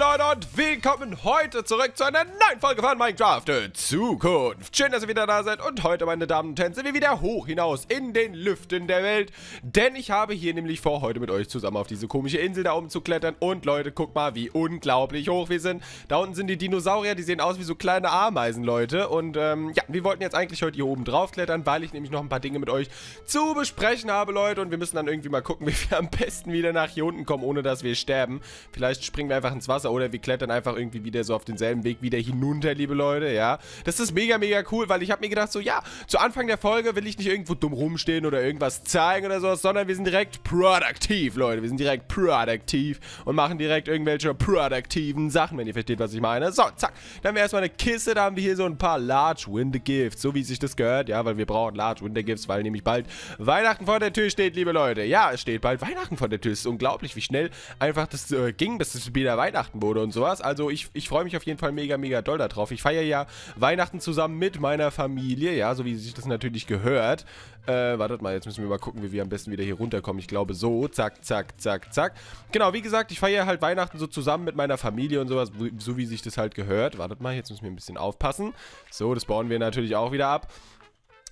Leute und willkommen heute zurück zu einer neuen Folge von Minecraft Zukunft. Schön, dass ihr wieder da seid und heute, meine Damen und Herren, sind wir wieder hoch hinaus in den Lüften der Welt. Denn ich habe hier nämlich vor, heute mit euch zusammen auf diese komische Insel da oben zu klettern. Und Leute, guckt mal, wie unglaublich hoch wir sind. Da unten sind die Dinosaurier, die sehen aus wie so kleine Ameisen, Leute. Und ähm, ja, wir wollten jetzt eigentlich heute hier oben drauf klettern, weil ich nämlich noch ein paar Dinge mit euch zu besprechen habe, Leute. Und wir müssen dann irgendwie mal gucken, wie wir am besten wieder nach hier unten kommen, ohne dass wir sterben. Vielleicht springen wir einfach ins Wasser Monster oder wir klettern einfach irgendwie wieder so auf denselben Weg wieder hinunter, liebe Leute, ja. Das ist mega, mega cool, weil ich habe mir gedacht, so, ja, zu Anfang der Folge will ich nicht irgendwo dumm rumstehen oder irgendwas zeigen oder sowas, sondern wir sind direkt produktiv, Leute. Wir sind direkt produktiv und machen direkt irgendwelche produktiven Sachen, wenn ihr versteht, was ich meine. So, zack. Dann haben wir erstmal eine Kiste, da haben wir hier so ein paar Large Wind Gifts, so wie sich das gehört, ja, weil wir brauchen Large Winter Gifts, weil nämlich bald Weihnachten vor der Tür steht, liebe Leute. Ja, es steht bald Weihnachten vor der Tür. Es ist unglaublich, wie schnell einfach das äh, ging, bis es wieder Weihnachten angeboten wurde und sowas. Also ich, ich freue mich auf jeden Fall mega, mega doll darauf. Ich feiere ja Weihnachten zusammen mit meiner Familie, ja, so wie sich das natürlich gehört. Äh, wartet mal, jetzt müssen wir mal gucken, wie wir am besten wieder hier runterkommen. Ich glaube so, zack, zack, zack, zack. Genau, wie gesagt, ich feiere halt Weihnachten so zusammen mit meiner Familie und sowas, so wie sich das halt gehört. Wartet mal, jetzt müssen wir ein bisschen aufpassen. So, das bauen wir natürlich auch wieder ab.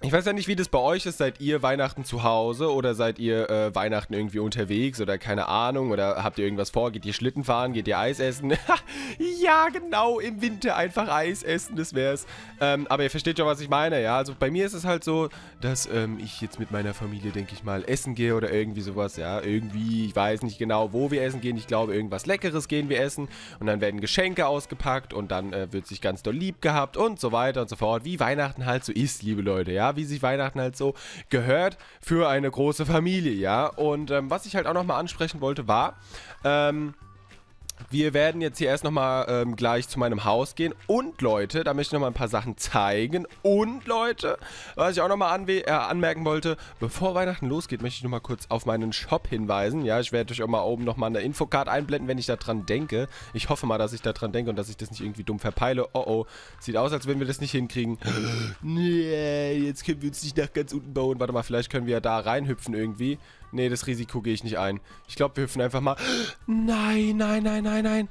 Ich weiß ja nicht, wie das bei euch ist. Seid ihr Weihnachten zu Hause oder seid ihr äh, Weihnachten irgendwie unterwegs oder keine Ahnung oder habt ihr irgendwas vor? Geht ihr Schlitten fahren? Geht ihr Eis essen? ja, genau, im Winter einfach Eis essen, das wär's. Ähm, aber ihr versteht schon, was ich meine, ja? Also bei mir ist es halt so, dass ähm, ich jetzt mit meiner Familie, denke ich mal, essen gehe oder irgendwie sowas, ja? Irgendwie, ich weiß nicht genau, wo wir essen gehen. Ich glaube, irgendwas Leckeres gehen wir essen und dann werden Geschenke ausgepackt und dann äh, wird sich ganz doll lieb gehabt und so weiter und so fort. Wie Weihnachten halt so ist, liebe Leute, ja? wie sich Weihnachten halt so gehört für eine große Familie, ja. Und ähm, was ich halt auch nochmal ansprechen wollte, war, ähm, wir werden jetzt hier erst nochmal ähm, gleich zu meinem Haus gehen. Und Leute, da möchte ich nochmal ein paar Sachen zeigen. Und Leute, was ich auch nochmal äh, anmerken wollte, bevor Weihnachten losgeht, möchte ich nochmal kurz auf meinen Shop hinweisen. Ja, ich werde euch auch mal oben nochmal eine Infocard einblenden, wenn ich daran denke. Ich hoffe mal, dass ich daran denke und dass ich das nicht irgendwie dumm verpeile. Oh oh, sieht aus, als wenn wir das nicht hinkriegen. nee, jetzt können wir uns nicht nach ganz unten bauen. Warte mal, vielleicht können wir ja da reinhüpfen irgendwie. Nee, das Risiko gehe ich nicht ein. Ich glaube, wir hüpfen einfach mal... Nein, nein, nein, nein, nein.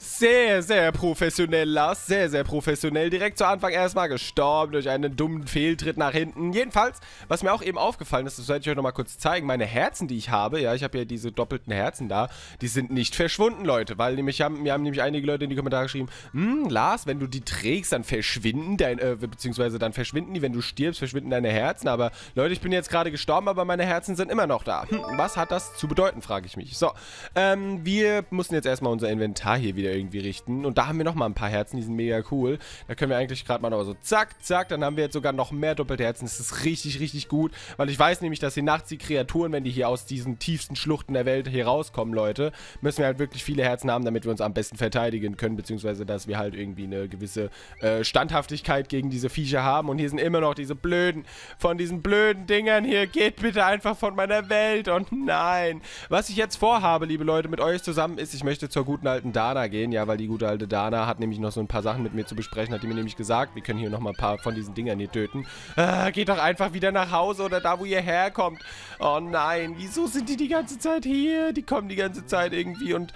Sehr, sehr professionell, Lars. Sehr, sehr professionell. Direkt zu Anfang erstmal gestorben durch einen dummen Fehltritt nach hinten. Jedenfalls, was mir auch eben aufgefallen ist, das werde ich euch nochmal kurz zeigen. Meine Herzen, die ich habe, ja, ich habe ja diese doppelten Herzen da, die sind nicht verschwunden, Leute. Weil nämlich haben, mir haben nämlich einige Leute in die Kommentare geschrieben, hm, Lars, wenn du die trägst, dann verschwinden deine, äh, beziehungsweise dann verschwinden die, wenn du stirbst, verschwinden deine Herzen. Aber Leute, ich bin jetzt gerade gestorben, aber meine Herzen sind immer noch da. Hm, was hat das zu bedeuten, frage ich mich. So, ähm, wir müssen jetzt erstmal unser Inventar hier wieder hier irgendwie richten. Und da haben wir nochmal ein paar Herzen, die sind mega cool. Da können wir eigentlich gerade mal noch so zack, zack, dann haben wir jetzt sogar noch mehr doppelte Herzen. Das ist richtig, richtig gut, weil ich weiß nämlich, dass hier nachts die Kreaturen, wenn die hier aus diesen tiefsten Schluchten der Welt hier rauskommen, Leute, müssen wir halt wirklich viele Herzen haben, damit wir uns am besten verteidigen können, beziehungsweise, dass wir halt irgendwie eine gewisse äh, Standhaftigkeit gegen diese Viecher haben. Und hier sind immer noch diese blöden, von diesen blöden Dingern hier. Geht bitte einfach von meiner Welt und nein. Was ich jetzt vorhabe, liebe Leute, mit euch zusammen ist, ich möchte zur guten alten Dana gehen gehen. Ja, weil die gute alte Dana hat nämlich noch so ein paar Sachen mit mir zu besprechen, hat die mir nämlich gesagt, wir können hier nochmal ein paar von diesen Dingern hier töten. Ah, geht doch einfach wieder nach Hause oder da, wo ihr herkommt. Oh nein, wieso sind die die ganze Zeit hier? Die kommen die ganze Zeit irgendwie und...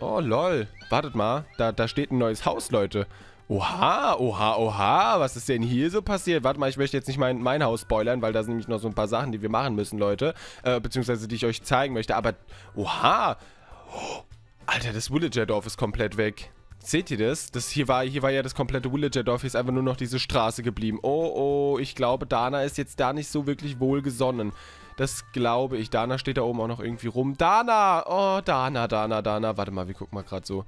Oh lol, wartet mal, da, da steht ein neues Haus, Leute. Oha, oha, oha, was ist denn hier so passiert? Warte mal, ich möchte jetzt nicht mein, mein Haus spoilern, weil da sind nämlich noch so ein paar Sachen, die wir machen müssen, Leute. Äh, beziehungsweise die ich euch zeigen möchte, aber oha. Alter, das Villager-Dorf ist komplett weg. Seht ihr das? das hier, war, hier war ja das komplette Villager-Dorf. Hier ist einfach nur noch diese Straße geblieben. Oh, oh, ich glaube, Dana ist jetzt da nicht so wirklich wohlgesonnen. Das glaube ich. Dana steht da oben auch noch irgendwie rum. Dana! Oh, Dana, Dana, Dana. Warte mal, wir gucken mal gerade so.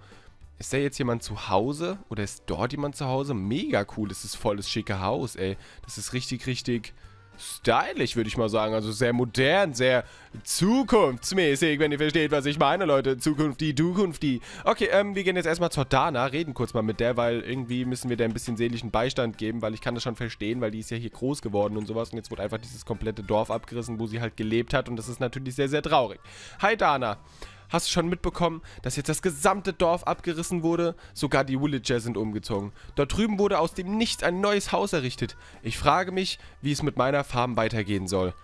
Ist da jetzt jemand zu Hause? Oder ist dort jemand zu Hause? Mega cool. Das ist voll das schicke Haus, ey. Das ist richtig, richtig stylisch, würde ich mal sagen. Also sehr modern, sehr zukunftsmäßig, wenn ihr versteht, was ich meine, Leute. Zukunft, die, Zukunft, die. Okay, ähm, wir gehen jetzt erstmal zur Dana, reden kurz mal mit der, weil irgendwie müssen wir der ein bisschen seelischen Beistand geben, weil ich kann das schon verstehen, weil die ist ja hier groß geworden und sowas. Und jetzt wurde einfach dieses komplette Dorf abgerissen, wo sie halt gelebt hat. Und das ist natürlich sehr, sehr traurig. Hi, Dana hast du schon mitbekommen, dass jetzt das gesamte Dorf abgerissen wurde? Sogar die Villager sind umgezogen. Dort drüben wurde aus dem Nichts ein neues Haus errichtet. Ich frage mich, wie es mit meiner Farm weitergehen soll.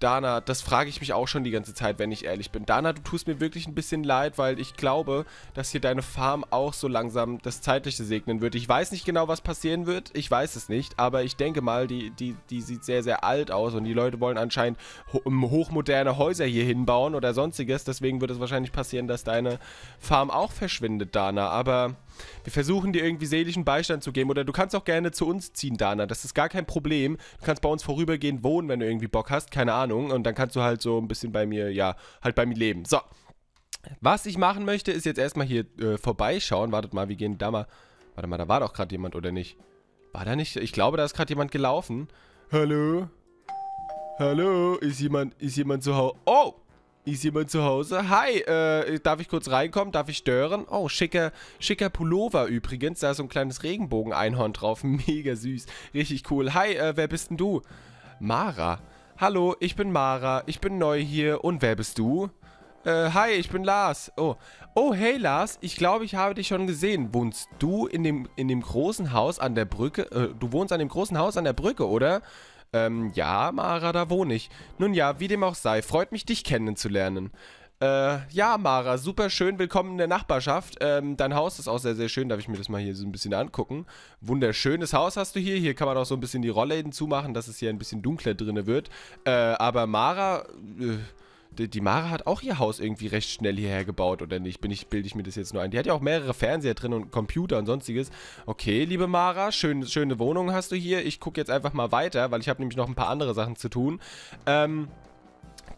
Dana, das frage ich mich auch schon die ganze Zeit, wenn ich ehrlich bin. Dana, du tust mir wirklich ein bisschen leid, weil ich glaube, dass hier deine Farm auch so langsam das Zeitliche segnen wird. Ich weiß nicht genau, was passieren wird. Ich weiß es nicht. Aber ich denke mal, die, die, die sieht sehr, sehr alt aus. Und die Leute wollen anscheinend ho ähm, hochmoderne Häuser hier hinbauen oder sonstiges. Deswegen wird es wahrscheinlich passieren, dass deine Farm auch verschwindet, Dana. Aber... Wir versuchen dir irgendwie seelischen Beistand zu geben. Oder du kannst auch gerne zu uns ziehen, Dana. Das ist gar kein Problem. Du kannst bei uns vorübergehend wohnen, wenn du irgendwie Bock hast, keine Ahnung. Und dann kannst du halt so ein bisschen bei mir, ja, halt bei mir leben. So. Was ich machen möchte, ist jetzt erstmal hier äh, vorbeischauen. Wartet mal, wir gehen da mal. Warte mal, da war doch gerade jemand, oder nicht? War da nicht? Ich glaube, da ist gerade jemand gelaufen. Hallo? Hallo? Ist jemand, ist jemand zu Hause? Oh! Ist jemand zu Hause? Hi, äh, darf ich kurz reinkommen? Darf ich stören? Oh, schicker, schicker Pullover übrigens. Da ist so ein kleines Regenbogen-Einhorn drauf. Mega süß. Richtig cool. Hi, äh, wer bist denn du? Mara. Hallo, ich bin Mara, ich bin neu hier und wer bist du? Äh, hi, ich bin Lars. Oh, oh hey Lars, ich glaube, ich habe dich schon gesehen. Wohnst du in dem, in dem großen Haus an der Brücke? Äh, du wohnst an dem großen Haus an der Brücke, oder? Ähm, ja, Mara, da wohne ich. Nun ja, wie dem auch sei, freut mich, dich kennenzulernen. Äh, ja, Mara, super schön, willkommen in der Nachbarschaft. Ähm, dein Haus ist auch sehr, sehr schön, darf ich mir das mal hier so ein bisschen angucken. Wunderschönes Haus hast du hier. Hier kann man auch so ein bisschen die Rollläden zumachen, dass es hier ein bisschen dunkler drinne wird. Äh, aber Mara, äh, die, die, Mara hat auch ihr Haus irgendwie recht schnell hierher gebaut, oder nicht? Bin ich, bilde ich mir das jetzt nur ein. Die hat ja auch mehrere Fernseher drin und Computer und sonstiges. Okay, liebe Mara, schön, schöne Wohnung hast du hier. Ich gucke jetzt einfach mal weiter, weil ich habe nämlich noch ein paar andere Sachen zu tun. Ähm...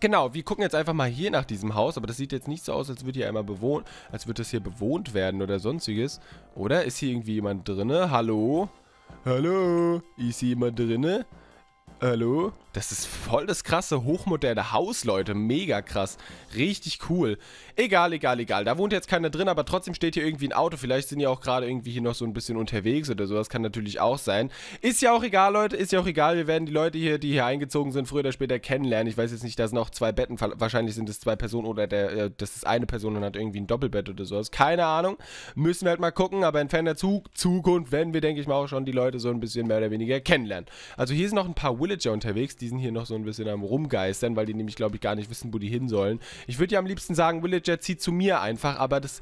Genau, wir gucken jetzt einfach mal hier nach diesem Haus, aber das sieht jetzt nicht so aus, als würde hier einmal bewohnt, als würde das hier bewohnt werden oder sonstiges. Oder? Ist hier irgendwie jemand drinne? Hallo? Hallo? Ist hier jemand drinne? Hallo? Das ist voll das krasse, hochmoderne Haus, Leute. Mega krass. Richtig cool. Egal, egal, egal. Da wohnt jetzt keiner drin, aber trotzdem steht hier irgendwie ein Auto. Vielleicht sind die auch gerade irgendwie hier noch so ein bisschen unterwegs oder sowas. Kann natürlich auch sein. Ist ja auch egal, Leute. Ist ja auch egal. Wir werden die Leute hier, die hier eingezogen sind, früher oder später kennenlernen. Ich weiß jetzt nicht, da sind auch zwei Betten. Wahrscheinlich sind es zwei Personen oder der, äh, das ist eine Person und hat irgendwie ein Doppelbett oder sowas. Keine Ahnung. Müssen wir halt mal gucken. Aber in ferner Zukunft werden wir, denke ich mal, auch schon die Leute so ein bisschen mehr oder weniger kennenlernen. Also hier sind noch ein paar Willis Villager unterwegs. Die sind hier noch so ein bisschen am Rumgeistern, weil die nämlich, glaube ich, gar nicht wissen, wo die hin sollen. Ich würde ja am liebsten sagen, Villager zieht zu mir einfach, aber das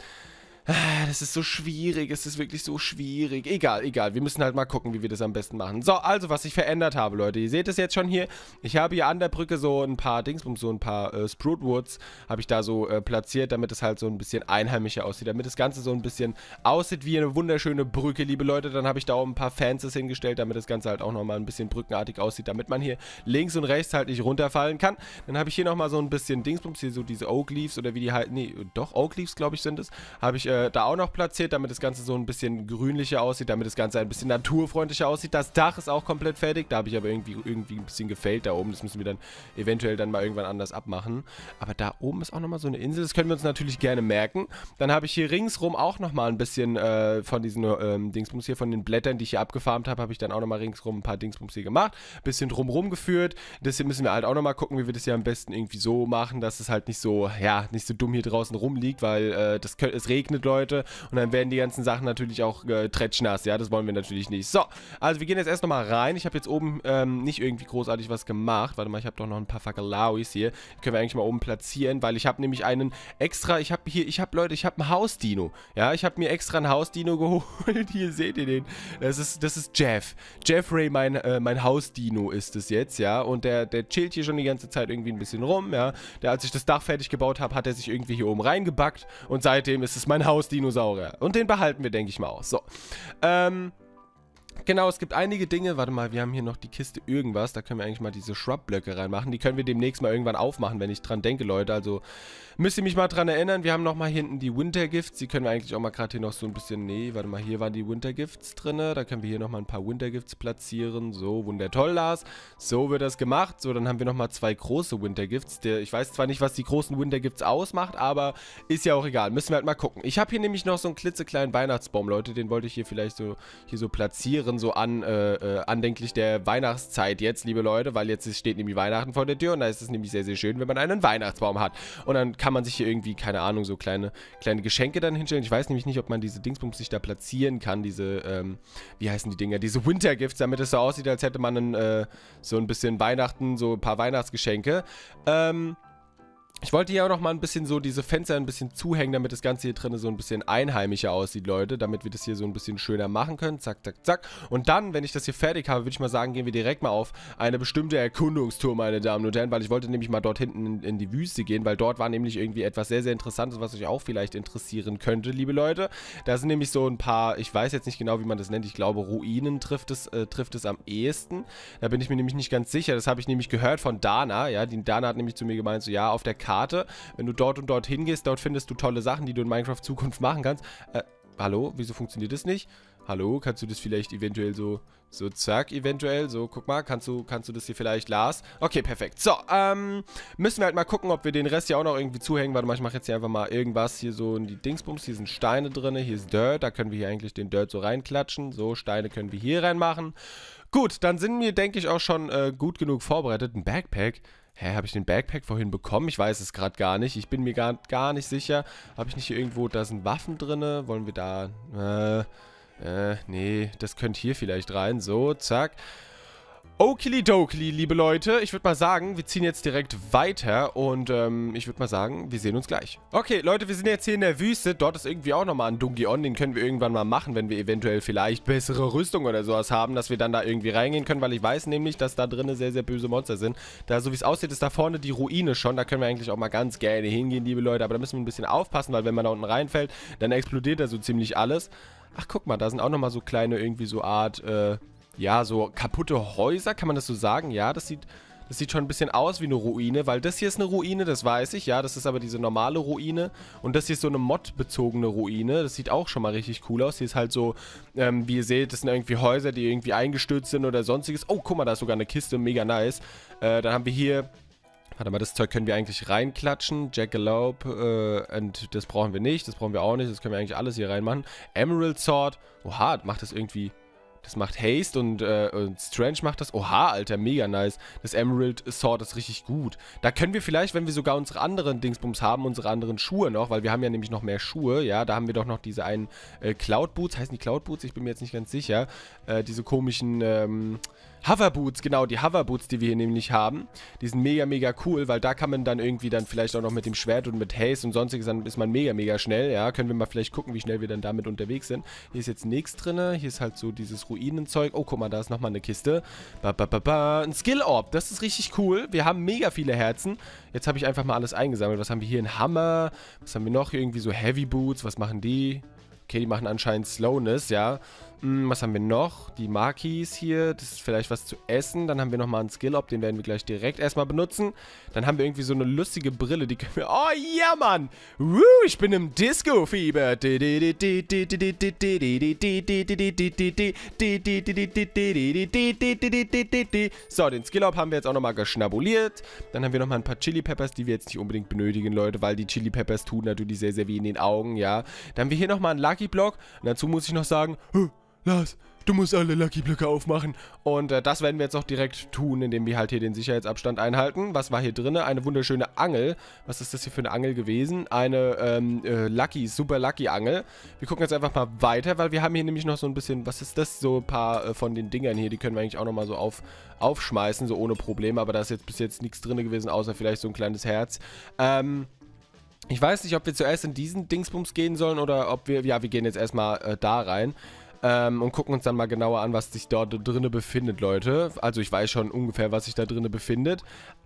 Ah, das ist so schwierig, es ist wirklich so schwierig. Egal, egal, wir müssen halt mal gucken, wie wir das am besten machen. So, also, was ich verändert habe, Leute. Ihr seht es jetzt schon hier. Ich habe hier an der Brücke so ein paar Dingsbums, so ein paar äh, Sproutwoods habe ich da so äh, platziert, damit es halt so ein bisschen einheimischer aussieht. Damit das Ganze so ein bisschen aussieht wie eine wunderschöne Brücke, liebe Leute. Dann habe ich da auch ein paar Fences hingestellt, damit das Ganze halt auch nochmal ein bisschen brückenartig aussieht, damit man hier links und rechts halt nicht runterfallen kann. Dann habe ich hier nochmal so ein bisschen Dingsbums, hier so diese Oak Leaves oder wie die halt, nee, doch, Oak Leaves, glaube ich, sind es. Habe ich, äh, äh, da auch noch platziert, damit das Ganze so ein bisschen grünlicher aussieht, damit das Ganze ein bisschen naturfreundlicher aussieht. Das Dach ist auch komplett fertig, da habe ich aber irgendwie, irgendwie ein bisschen gefällt da oben. Das müssen wir dann eventuell dann mal irgendwann anders abmachen. Aber da oben ist auch nochmal so eine Insel, das können wir uns natürlich gerne merken. Dann habe ich hier ringsrum auch nochmal ein bisschen äh, von diesen ähm, Dingsbums hier, von den Blättern, die ich hier abgefarmt habe, habe ich dann auch nochmal ringsrum ein paar Dingsbums hier gemacht. Bisschen drumrum geführt. Das hier müssen wir halt auch nochmal gucken, wie wir das hier am besten irgendwie so machen, dass es halt nicht so, ja, nicht so dumm hier draußen rumliegt, weil äh, das, es regnet vergiftet Leute und dann werden die ganzen Sachen natürlich auch äh, tretschnass, ja, das wollen wir natürlich nicht. So, also wir gehen jetzt erst nochmal rein. Ich habe jetzt oben ähm, nicht irgendwie großartig was gemacht. Warte mal, ich habe doch noch ein paar Fakalauis hier. Die können wir eigentlich mal oben platzieren, weil ich habe nämlich einen extra, ich habe hier, ich habe Leute, ich habe ein Hausdino. Ja, ich habe mir extra ein Hausdino geholt. hier seht ihr den. Das ist, das ist Jeff. Jeffrey, mein, äh, mein Hausdino ist es jetzt, ja. Und der, der chillt hier schon die ganze Zeit irgendwie ein bisschen rum, ja. Der, als ich das Dach fertig gebaut habe, hat er sich irgendwie hier oben reingebackt und seitdem ist es mein Haus. Dinosaurier. Und den behalten wir, denke ich mal, auch. So. Ähm. Genau, es gibt einige Dinge. Warte mal, wir haben hier noch die Kiste irgendwas. Da können wir eigentlich mal diese Shrub-Blöcke reinmachen. Die können wir demnächst mal irgendwann aufmachen, wenn ich dran denke, Leute. Also müsst ihr mich mal dran erinnern. Wir haben nochmal hinten die Winter Gifts. Die können wir eigentlich auch mal gerade hier noch so ein bisschen... Nee, warte mal, hier waren die Winter Gifts drin. Da können wir hier nochmal ein paar Winter Gifts platzieren. So, wundertoll, Lars. So wird das gemacht. So, dann haben wir nochmal zwei große Winter Gifts. Der, ich weiß zwar nicht, was die großen Winter Gifts ausmacht, aber ist ja auch egal. Müssen wir halt mal gucken. Ich habe hier nämlich noch so einen klitzekleinen Weihnachtsbaum, Leute. Den wollte ich hier vielleicht so, hier so platzieren anderen so an, äh, äh, andenklich der Weihnachtszeit jetzt, liebe Leute, weil jetzt steht nämlich Weihnachten vor der Tür und da ist es nämlich sehr, sehr schön, wenn man einen Weihnachtsbaum hat. Und dann kann man sich hier irgendwie, keine Ahnung, so kleine, kleine Geschenke dann hinstellen. Ich weiß nämlich nicht, ob man diese Dingsbums sich da platzieren kann, diese, ähm, wie heißen die Dinger, diese Winter Gifts, damit es so aussieht, als hätte man einen, äh, so ein bisschen Weihnachten, so ein paar Weihnachtsgeschenke. Ähm, ich wollte hier auch noch mal ein bisschen so diese Fenster ein bisschen zuhängen, damit das Ganze hier drin so ein bisschen einheimischer aussieht, Leute. Damit wir das hier so ein bisschen schöner machen können. Zack, zack, zack. Und dann, wenn ich das hier fertig habe, würde ich mal sagen, gehen wir direkt mal auf eine bestimmte Erkundungstour, meine Damen und Herren. Weil ich wollte nämlich mal dort hinten in, in die Wüste gehen, weil dort war nämlich irgendwie etwas sehr, sehr Interessantes, was euch auch vielleicht interessieren könnte, liebe Leute. Da sind nämlich so ein paar, ich weiß jetzt nicht genau, wie man das nennt. Ich glaube, Ruinen trifft es, äh, trifft es am ehesten. Da bin ich mir nämlich nicht ganz sicher. Das habe ich nämlich gehört von Dana. Ja, die Dana hat nämlich zu mir gemeint, so ja, auf der Karte Karte. Wenn du dort und dort hingehst, dort findest du tolle Sachen, die du in Minecraft Zukunft machen kannst. Äh, hallo, wieso funktioniert das nicht? Hallo, kannst du das vielleicht eventuell so, so zack, eventuell, so, guck mal, kannst du, kannst du das hier vielleicht, Lars? Okay, perfekt. So, ähm, müssen wir halt mal gucken, ob wir den Rest hier auch noch irgendwie zuhängen. Warte mal, ich mache jetzt hier einfach mal irgendwas, hier so in die Dingsbums, hier sind Steine drin, hier ist Dirt, da können wir hier eigentlich den Dirt so reinklatschen. So, Steine können wir hier reinmachen. Gut, dann sind wir, denke ich, auch schon äh, gut genug vorbereitet. Ein Backpack, Hä, habe ich den Backpack vorhin bekommen? Ich weiß es gerade gar nicht. Ich bin mir gar, gar nicht sicher. Habe ich nicht hier irgendwo, da sind Waffen drin? Wollen wir da... Äh, äh, nee, das könnte hier vielleicht rein. So, zack. Okidoki, liebe Leute. Ich würde mal sagen, wir ziehen jetzt direkt weiter und ähm, ich würde mal sagen, wir sehen uns gleich. Okay, Leute, wir sind jetzt hier in der Wüste. Dort ist irgendwie auch nochmal ein Dungeon. Den können wir irgendwann mal machen, wenn wir eventuell vielleicht bessere Rüstung oder sowas haben, dass wir dann da irgendwie reingehen können, weil ich weiß nämlich, dass da drinnen sehr, sehr böse Monster sind. Da, so wie es aussieht, ist da vorne die Ruine schon. Da können wir eigentlich auch mal ganz gerne hingehen, liebe Leute. Aber da müssen wir ein bisschen aufpassen, weil wenn man da unten reinfällt, dann explodiert da so ziemlich alles. Ach, guck mal, da sind auch nochmal so kleine irgendwie so Art, äh, ja, so kaputte Häuser, kann man das so sagen? Ja, das sieht, das sieht schon ein bisschen aus wie eine Ruine, weil das hier ist eine Ruine, das weiß ich, ja, das ist aber diese normale Ruine und das hier ist so eine mod-bezogene Ruine, das sieht auch schon mal richtig cool aus, hier ist halt so, ähm, wie ihr seht, das sind irgendwie Häuser, die irgendwie eingestürzt sind oder sonstiges. Oh, guck mal, da ist sogar eine Kiste, mega nice. Äh, dann haben wir hier Warte mal, das Zeug können wir eigentlich reinklatschen. Jackalope, äh, und das brauchen wir nicht. Das brauchen wir auch nicht. Das können wir eigentlich alles hier reinmachen. Emerald Sword. Oha, macht das irgendwie das macht Haste und, äh, und Strange macht das. Oha, Alter, mega nice. Das Emerald Sword ist richtig gut. Da können wir vielleicht, wenn wir sogar unsere anderen Dingsbums haben, unsere anderen Schuhe noch, weil wir haben ja nämlich noch mehr Schuhe, ja, da haben wir doch noch diese einen äh, Cloud Boots, heißen die Cloud Boots? Ich bin mir jetzt nicht ganz sicher. Äh, diese komischen, ähm, Hoverboots, genau, die Hoverboots, die wir hier nämlich haben, die sind mega, mega cool, weil da kann man dann irgendwie dann vielleicht auch noch mit dem Schwert und mit Haze und sonstiges, dann ist man mega, mega schnell, ja, können wir mal vielleicht gucken, wie schnell wir dann damit unterwegs sind. Hier ist jetzt nichts drinne, hier ist halt so dieses Ruinenzeug, oh, guck mal, da ist nochmal eine Kiste, ba, ba, ba, ba, ein Skill-Orb, das ist richtig cool, wir haben mega viele Herzen, jetzt habe ich einfach mal alles eingesammelt, was haben wir hier, ein Hammer, was haben wir noch, hier irgendwie so Heavy Boots, was machen die, Okay, die machen anscheinend Slowness, ja. Hm, was haben wir noch? Die Markies hier, das ist vielleicht was zu essen. Dann haben wir nochmal einen skill op den werden wir gleich direkt erstmal benutzen. Dann haben wir irgendwie so eine lustige Brille, die können wir... Oh, ja, yeah, Mann! Woo, ich bin im Disco-Fieber. So, den skill op haben wir jetzt auch nochmal geschnabuliert. Dann haben wir nochmal ein paar Chili-Peppers, die wir jetzt nicht unbedingt benötigen, Leute, weil die Chili-Peppers tun natürlich sehr, sehr weh in den Augen, ja. Dann haben wir hier nochmal einen Lucky Lucky Block. Und dazu muss ich noch sagen, Lars, du musst alle Lucky Blöcke aufmachen. Und äh, das werden wir jetzt auch direkt tun, indem wir halt hier den Sicherheitsabstand einhalten. Was war hier drin? Eine wunderschöne Angel. Was ist das hier für eine Angel gewesen? Eine ähm, äh, Lucky, Super Lucky Angel. Wir gucken jetzt einfach mal weiter, weil wir haben hier nämlich noch so ein bisschen, was ist das? So ein paar äh, von den Dingern hier, die können wir eigentlich auch nochmal so auf, aufschmeißen, so ohne Probleme. Aber da ist jetzt bis jetzt nichts drin gewesen, außer vielleicht so ein kleines Herz. Ähm... Ich weiß nicht, ob wir zuerst in diesen Dingsbums gehen sollen oder ob wir... Ja, wir gehen jetzt erstmal äh, da rein. Ähm, und gucken uns dann mal genauer an, was sich dort drinnen befindet, Leute. Also ich weiß schon ungefähr, was sich da drinnen befindet.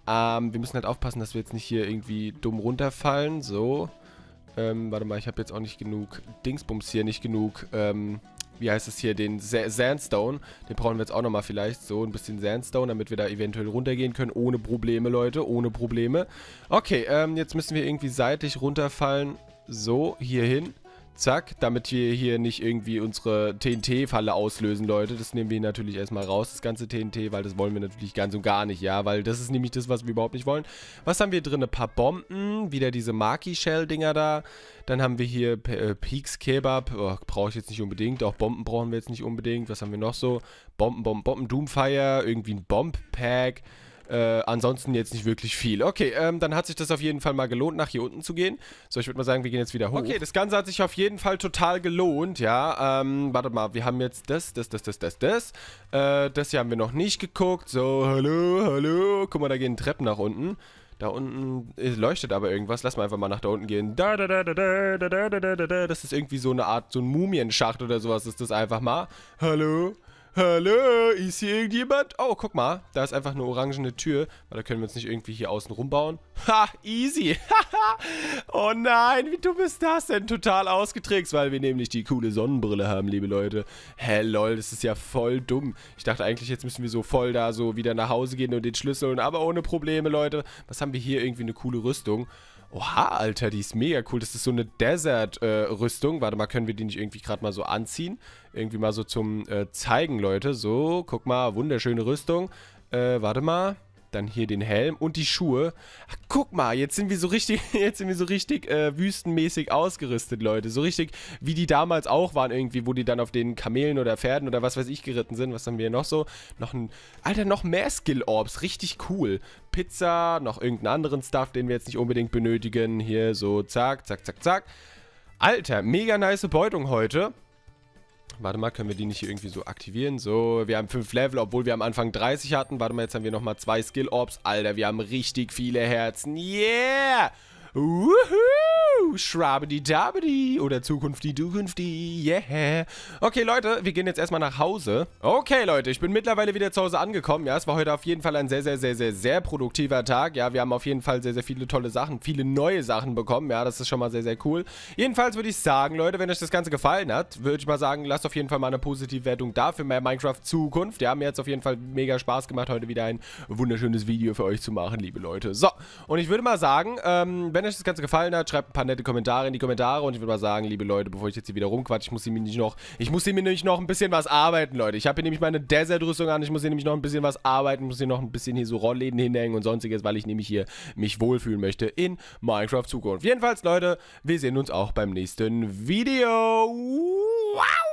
Ähm, wir müssen halt aufpassen, dass wir jetzt nicht hier irgendwie dumm runterfallen. So. Ähm, warte mal, ich habe jetzt auch nicht genug Dingsbums hier, nicht genug ähm, wie heißt es hier, den Sandstone. Den brauchen wir jetzt auch nochmal vielleicht. So, ein bisschen Sandstone, damit wir da eventuell runtergehen können. Ohne Probleme, Leute. Ohne Probleme. Okay, ähm, jetzt müssen wir irgendwie seitlich runterfallen. So, hier hin. Zack, damit wir hier nicht irgendwie unsere TNT-Falle auslösen, Leute. Das nehmen wir natürlich erstmal raus, das ganze TNT, weil das wollen wir natürlich ganz und gar nicht, ja. Weil das ist nämlich das, was wir überhaupt nicht wollen. Was haben wir drin? Ein paar Bomben, wieder diese Maki-Shell-Dinger da. Dann haben wir hier äh, Peaks Kebab, oh, brauche ich jetzt nicht unbedingt. Auch Bomben brauchen wir jetzt nicht unbedingt. Was haben wir noch so? Bomben, Bomben, Bomben, Doomfire, irgendwie ein Bomb-Pack. Äh, ansonsten jetzt nicht wirklich viel. Okay, ähm, dann hat sich das auf jeden Fall mal gelohnt, nach hier unten zu gehen. So, ich würde mal sagen, wir gehen jetzt wieder hoch. Okay, das Ganze hat sich auf jeden Fall total gelohnt, ja. Ähm, warte mal, wir haben jetzt das, das, das, das, das, das. Äh, das hier haben wir noch nicht geguckt. So, hallo, hallo. Guck mal, da gehen Treppen nach unten. Da unten leuchtet aber irgendwas. Lass mal einfach mal nach da unten gehen. Da, da, da, da, da, da, da, da, da, da. Das ist irgendwie so eine Art, so ein Mumienschacht oder sowas ist das einfach mal. Hallo? Hallo, ist hier irgendjemand? Oh, guck mal, da ist einfach eine orangene Tür. Weil da können wir uns nicht irgendwie hier außen rumbauen. Ha, easy. oh nein, wie dumm ist das denn? Total ausgetrickst, weil wir nämlich die coole Sonnenbrille haben, liebe Leute. Hä, lol, das ist ja voll dumm. Ich dachte eigentlich, jetzt müssen wir so voll da so wieder nach Hause gehen und den Schlüssel Aber ohne Probleme, Leute. Was haben wir hier? Irgendwie eine coole Rüstung. Oha, Alter, die ist mega cool. Das ist so eine Desert-Rüstung. Äh, Warte mal, können wir die nicht irgendwie gerade mal so anziehen? Irgendwie mal so zum äh, Zeigen, Leute. So, guck mal, wunderschöne Rüstung. Äh, warte mal dann hier den Helm und die Schuhe. Ach, guck mal, jetzt sind wir so richtig, jetzt sind wir so richtig äh, wüstenmäßig ausgerüstet, Leute. So richtig, wie die damals auch waren irgendwie, wo die dann auf den Kamelen oder Pferden oder was weiß ich geritten sind. Was haben wir noch so? Noch ein, Alter, noch mehr Skill-Orbs. Richtig cool. Pizza, noch irgendeinen anderen Stuff, den wir jetzt nicht unbedingt benötigen. Hier so, zack, zack, zack, zack. Alter, mega nice Beutung heute. Warte mal, können wir die nicht hier irgendwie so aktivieren? So, wir haben 5 Level, obwohl wir am Anfang 30 hatten. Warte mal, jetzt haben wir nochmal 2 Skill-Orbs. Alter, wir haben richtig viele Herzen. Yeah! Woohoo! Schrabidi Dabidi oder Zukunft die Dukunfti, yeah. Okay, Leute, wir gehen jetzt erstmal nach Hause. Okay, Leute, ich bin mittlerweile wieder zu Hause angekommen. Ja, es war heute auf jeden Fall ein sehr, sehr, sehr, sehr, sehr produktiver Tag. Ja, wir haben auf jeden Fall sehr, sehr viele tolle Sachen, viele neue Sachen bekommen. Ja, das ist schon mal sehr, sehr cool. Jedenfalls würde ich sagen, Leute, wenn euch das Ganze gefallen hat, würde ich mal sagen, lasst auf jeden Fall mal eine positive Wertung da für mehr Minecraft Zukunft. Ja, mir hat es auf jeden Fall mega Spaß gemacht, heute wieder ein wunderschönes Video für euch zu machen, liebe Leute. So, und ich würde mal sagen, ähm, wenn euch das Ganze gefallen hat, schreibt ein paar nette nette Kommentare in die Kommentare. Und ich würde mal sagen, liebe Leute, bevor ich jetzt hier wieder rumquatsche, ich muss hier nämlich noch, ich muss hier nämlich noch ein bisschen was arbeiten, Leute. Ich habe hier nämlich meine Desert-Rüstung an, ich muss hier nämlich noch ein bisschen was arbeiten, muss hier noch ein bisschen hier so Rollläden hinhängen und sonstiges, weil ich nämlich hier mich wohlfühlen möchte in Minecraft Zukunft. Jedenfalls, Leute, wir sehen uns auch beim nächsten Video. Wow!